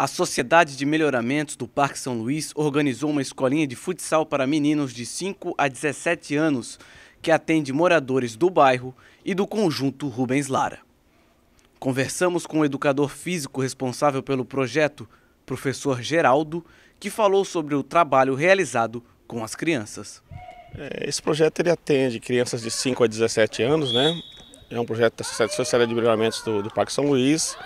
A Sociedade de Melhoramentos do Parque São Luís organizou uma escolinha de futsal para meninos de 5 a 17 anos, que atende moradores do bairro e do conjunto Rubens Lara. Conversamos com o educador físico responsável pelo projeto, professor Geraldo, que falou sobre o trabalho realizado com as crianças. É, esse projeto ele atende crianças de 5 a 17 anos, né? É um projeto da Sociedade de Melhoramentos do, do Parque São Luís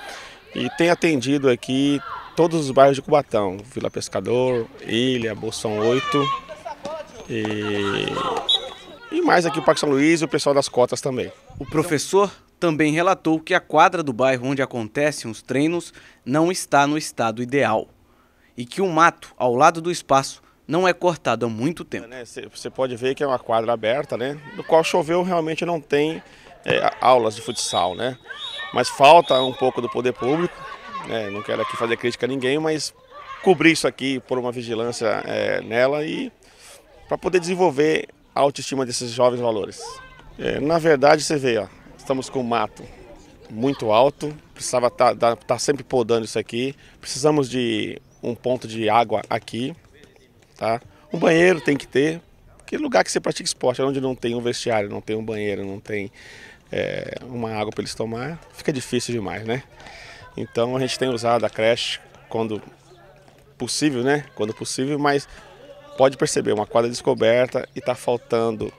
e tem atendido aqui todos os bairros de Cubatão, Vila Pescador, Ilha, Bolsão 8 e, e mais aqui o Parque São Luís e o pessoal das cotas também. O professor também relatou que a quadra do bairro onde acontecem os treinos não está no estado ideal e que o mato ao lado do espaço não é cortado há muito tempo. Você né, pode ver que é uma quadra aberta, né? Do qual choveu realmente não tem é, aulas de futsal, né? Mas falta um pouco do poder público né, não quero aqui fazer crítica a ninguém, mas cobrir isso aqui, por uma vigilância é, nela e para poder desenvolver a autoestima desses jovens valores. É, na verdade, você vê, ó, estamos com o mato muito alto, precisava estar tá, tá sempre podando isso aqui, precisamos de um ponto de água aqui, tá? Um banheiro tem que ter, que lugar que você pratica esporte, onde não tem um vestiário, não tem um banheiro, não tem é, uma água para eles tomar, fica difícil demais, né? Então a gente tem usado a creche quando possível, né? Quando possível, mas pode perceber, uma quadra descoberta e está faltando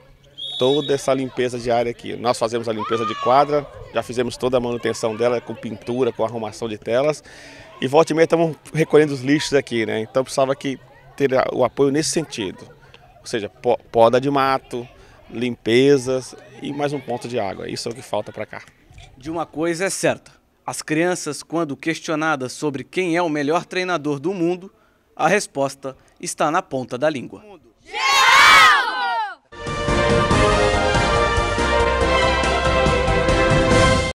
toda essa limpeza de área aqui. Nós fazemos a limpeza de quadra, já fizemos toda a manutenção dela com pintura, com arrumação de telas e volta e meia estamos recolhendo os lixos aqui, né? Então precisava que ter o apoio nesse sentido, ou seja, poda de mato, limpezas e mais um ponto de água. Isso é o que falta para cá. De uma coisa é certa, as crianças, quando questionadas sobre quem é o melhor treinador do mundo, a resposta está na ponta da língua. Yeah!